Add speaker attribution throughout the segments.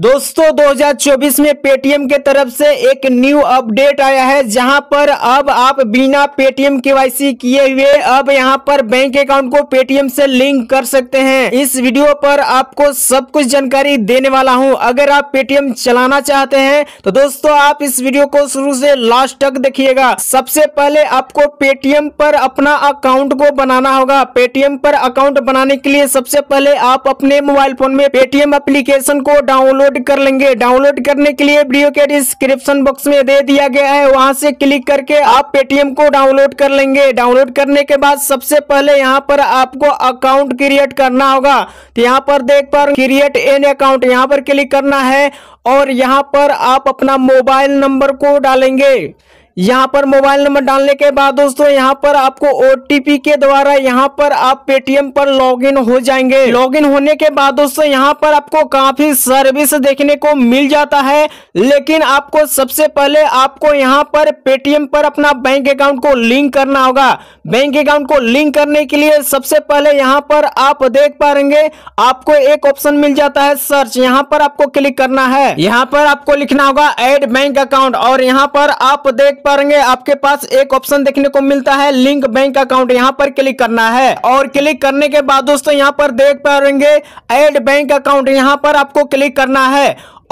Speaker 1: दोस्तों 2024 में पेटीएम के तरफ से एक न्यू अपडेट आया है जहां पर अब आप बिना पेटीएम केवाईसी किए हुए अब यहां पर बैंक अकाउंट को पेटीएम से लिंक कर सकते हैं इस वीडियो पर आपको सब कुछ जानकारी देने वाला हूं अगर आप पेटीएम चलाना चाहते हैं तो दोस्तों आप इस वीडियो को शुरू से लास्ट तक देखिएगा सबसे पहले आपको पेटीएम पर अपना अकाउंट को बनाना होगा पेटीएम पर अकाउंट बनाने के लिए सबसे पहले आप अपने मोबाइल फोन में पेटीएम एप्लीकेशन को डाउनलोड डाउनलोड कर लेंगे डाउनलोड करने के लिए वीडियो के डिस्क्रिप्शन बॉक्स में दे दिया गया है वहां से क्लिक करके आप पेटीएम को डाउनलोड कर लेंगे डाउनलोड करने के बाद सबसे पहले यहाँ पर आपको अकाउंट क्रिएट करना होगा तो यहाँ पर देख पर क्रिएट एन अकाउंट यहाँ पर क्लिक करना है और यहाँ पर आप अपना मोबाइल नंबर को डालेंगे यहाँ पर मोबाइल नंबर डालने के बाद दोस्तों यहाँ पर आपको ओ के द्वारा यहाँ पर आप पेटीएम पर लॉगिन हो जाएंगे लॉगिन होने के बाद दोस्तों यहाँ पर आपको काफी सर्विस देखने को मिल जाता है लेकिन आपको सबसे पहले आपको यहाँ पर पेटीएम पर अपना बैंक अकाउंट को लिंक करना होगा बैंक अकाउंट को लिंक करने के लिए सबसे पहले यहाँ पर आप देख पाएंगे आपको एक ऑप्शन मिल जाता है सर्च यहाँ पर आपको क्लिक करना है यहाँ पर आपको लिखना होगा एड बैंक अकाउंट और यहाँ पर आप देख पाएंगे आपके पास एक ऑप्शन देखने को मिलता है लिंक बैंक अकाउंट यहाँ पर क्लिक करना है और क्लिक करने के बाद दोस्तों यहाँ पर देख पाएंगे एड बैंक अकाउंट यहाँ पर आपको क्लिक करना है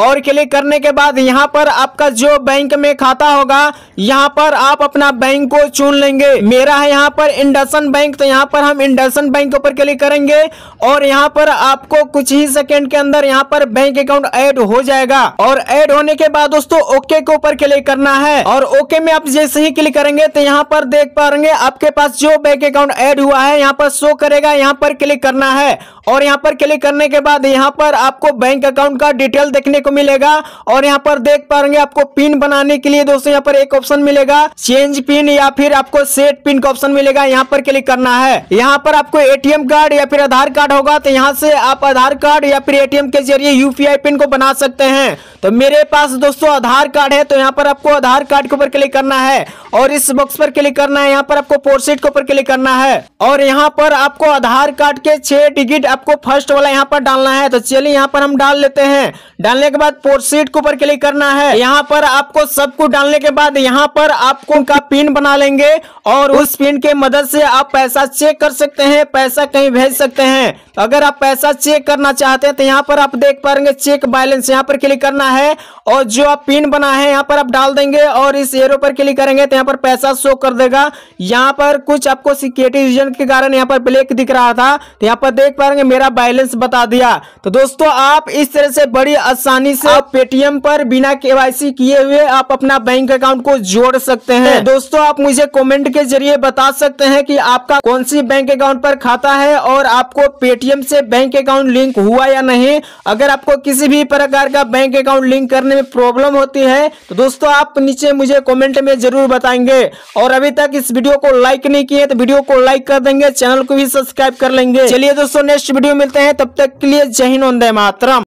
Speaker 1: और क्लिक करने के बाद यहाँ पर आपका जो बैंक में खाता होगा यहाँ पर आप अपना बैंक को चुन लेंगे मेरा है यहाँ पर इंडसन बैंक तो यहाँ पर हम इंडसन बैंक के ऊपर क्लिक करेंगे और यहाँ पर आपको कुछ ही सेकंड के अंदर यहाँ पर बैंक अकाउंट ऐड हो जाएगा और ऐड होने के बाद दोस्तों ओके के ऊपर क्लिक करना है और ओके में आप जैसे ही क्लिक करेंगे तो यहाँ पर देख पाएंगे आपके पास जो बैंक अकाउंट एड हुआ है यहाँ पर शो करेगा यहाँ पर क्लिक करना है और यहाँ पर क्लिक करने के बाद यहाँ पर आपको बैंक अकाउंट का डिटेल देखने को मिलेगा और यहाँ पर देख पाएंगे आपको पिन बनाने के लिए दोस्तों यहाँ पर एक ऑप्शन मिलेगा चेंज पिन या फिर आपको सेट पिन का ऑप्शन मिलेगा यहाँ पर क्लिक करना है यहाँ पर आपको एटीएम कार्ड या फिर आधार कार्ड होगा तो यहाँ से आप आधार कार्ड या फिर एटीएम के जरिए यूपीआई पिन को बना सकते हैं तो मेरे पास दोस्तों आधार कार्ड है तो यहाँ पर आपको आधार कार्ड के ऊपर क्लिक करना है और इस बॉक्स पर क्लिक करना है यहाँ पर आपको पोर्सिट के ऊपर क्लिक करना है और यहाँ पर आपको आधार कार्ड के छह डिजिट आपको फर्स्ट वाला यहाँ पर डालना है तो चलिए यहाँ पर हम डाल लेते हैं डालने के के बाद पोर्सीट के ऊपर क्लिक करना है यहाँ पर आपको सब कुछ डालने के बाद यहाँ पर आपको उनका पिन बना लेंगे और उस पिन के मदद से आप पैसा चेक कर सकते हैं पैसा कहीं भेज सकते हैं तो अगर आप पैसा चेक करना चाहते हैं तो यहाँ पर आप देख पाएंगे चेक बैलेंस यहाँ पर क्लिक करना है और जो आप पिन बना है यहाँ पर आप डाल देंगे और इस एरो पर क्लिक करेंगे तो यहाँ पर पैसा शो कर देगा यहाँ पर कुछ आपको सिक्योरिटी रीजन के कारण यहाँ पर ब्लैक दिख रहा था तो यहाँ पर देख पाएंगे मेरा बैलेंस बता दिया तो दोस्तों आप इस तरह से बड़ी आसानी आसानी से पेटीएम पर बिना केवाईसी किए हुए आप अपना बैंक अकाउंट को जोड़ सकते हैं दोस्तों आप मुझे कमेंट के जरिए बता सकते हैं कि आपका कौन सी बैंक अकाउंट पर खाता है और आपको पेटीएम से बैंक अकाउंट लिंक हुआ या नहीं अगर आपको किसी भी प्रकार का बैंक अकाउंट लिंक करने में प्रॉब्लम होती है तो दोस्तों आप नीचे मुझे कॉमेंट में जरूर बताएंगे और अभी तक इस वीडियो को लाइक नहीं किए तो वीडियो को लाइक कर देंगे चैनल को भी सब्सक्राइब कर लेंगे चलिए दोस्तों नेक्स्ट वीडियो मिलते हैं तब तक के लिए जय हिंद वंदे मातरम